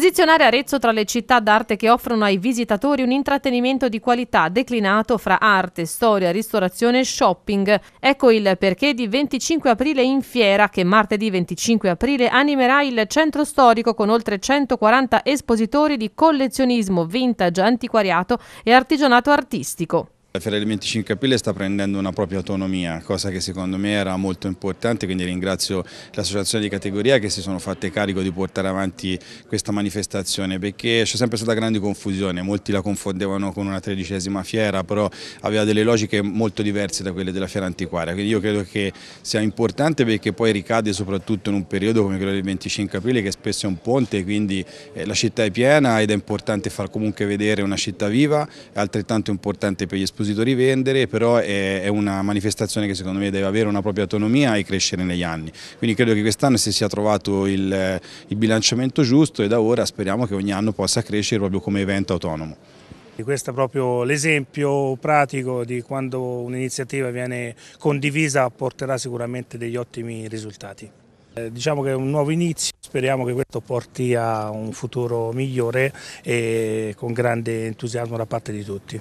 Posizionare Arezzo tra le città d'arte che offrono ai visitatori un intrattenimento di qualità declinato fra arte, storia, ristorazione e shopping. Ecco il perché di 25 aprile in fiera che martedì 25 aprile animerà il centro storico con oltre 140 espositori di collezionismo, vintage, antiquariato e artigianato artistico. La Fiera del 25 aprile sta prendendo una propria autonomia, cosa che secondo me era molto importante, quindi ringrazio l'associazione di categoria che si sono fatte carico di portare avanti questa manifestazione, perché c'è sempre stata grande confusione, molti la confondevano con una tredicesima fiera, però aveva delle logiche molto diverse da quelle della fiera antiquaria, quindi io credo che sia importante perché poi ricade soprattutto in un periodo come quello del 25 aprile che spesso è un ponte, quindi eh, la città è piena ed è importante far comunque vedere una città viva, è altrettanto importante per gli spettatori esclusito rivendere, però è, è una manifestazione che secondo me deve avere una propria autonomia e crescere negli anni. Quindi credo che quest'anno si sia trovato il, il bilanciamento giusto e da ora speriamo che ogni anno possa crescere proprio come evento autonomo. Questo è proprio l'esempio pratico di quando un'iniziativa viene condivisa porterà sicuramente degli ottimi risultati. Eh, diciamo che è un nuovo inizio, speriamo che questo porti a un futuro migliore e con grande entusiasmo da parte di tutti.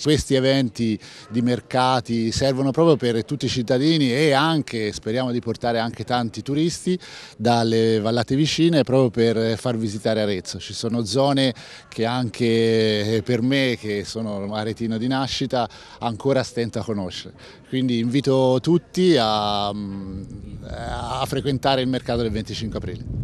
Questi eventi di mercati servono proprio per tutti i cittadini e anche, speriamo di portare anche tanti turisti dalle vallate vicine proprio per far visitare Arezzo. Ci sono zone che anche eh, per me, che sono aretino di nascita, ancora stento a conoscere. Quindi invito tutti a, mm, a frequentare il mercato del 25 aprile.